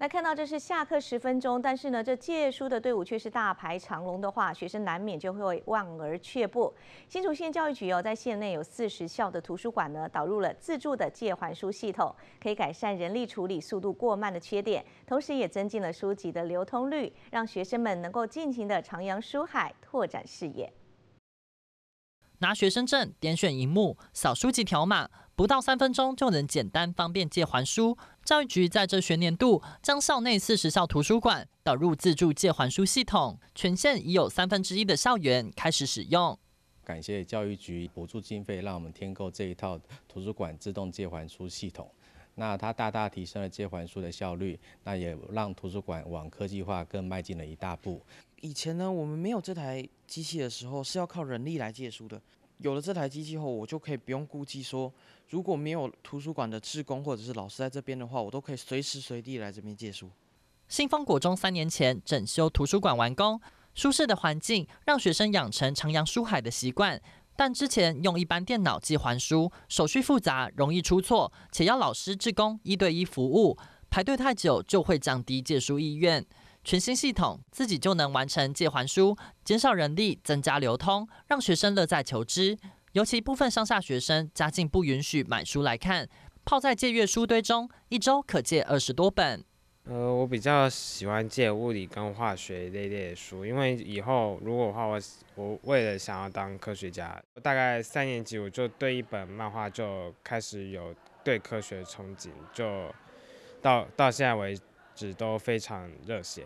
那看到这是下课十分钟，但是呢，这借书的队伍却是大排长龙的话，学生难免就会望而却步。新竹县教育局哦，在县内有四十校的图书馆呢，导入了自助的借还书系统，可以改善人力处理速度过慢的缺点，同时也增进了书籍的流通率，让学生们能够尽情的徜徉书海，拓展视野。拿学生证，点选荧幕，扫书籍条码。不到三分钟就能简单方便借还书。教育局在这学年度将校内四十校图书馆导入自助借还书系统，全县已有三分之一的校园开始使用。感谢教育局补助经费，让我们添购这一套图书馆自动借还书系统。那它大大提升了借还书的效率，那也让图书馆往科技化更迈进了一大步。以前呢，我们没有这台机器的时候，是要靠人力来借书的。有了这台机器后，我就可以不用顾忌说，如果没有图书馆的职工或者是老师在这边的话，我都可以随时随地来这边借书。新丰国中三年前整修图书馆完工，舒适的环境让学生养成徜徉书海的习惯。但之前用一般电脑寄还书，手续复杂，容易出错，且要老师、职工一对一服务，排队太久就会降低借书意愿。全新系统，自己就能完成借还书，减少人力，增加流通，让学生乐在求知。尤其部分上下学生家境不允许买书来看，泡在借阅书堆中，一周可借二十多本。呃，我比较喜欢借物理跟化学类类的书，因为以后如果的话，我我为了想要当科学家，大概三年级我就对一本漫画就开始有对科学憧憬，就到到现在为止。纸都非常热血，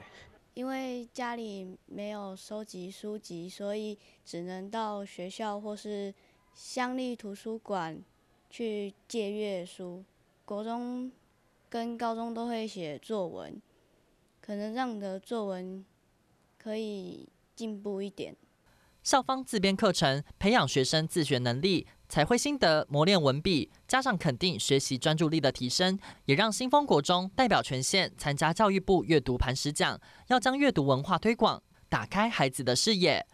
因为家里没有收集书籍，所以只能到学校或是乡立图书馆去借阅书。国中跟高中都会写作文，可能让你的作文可以进步一点。校方自编课程，培养学生自学能力。彩绘心得、磨练文笔，加上肯定学习专注力的提升，也让新丰国中代表全县参加教育部阅读磐石奖。要将阅读文化推广，打开孩子的视野。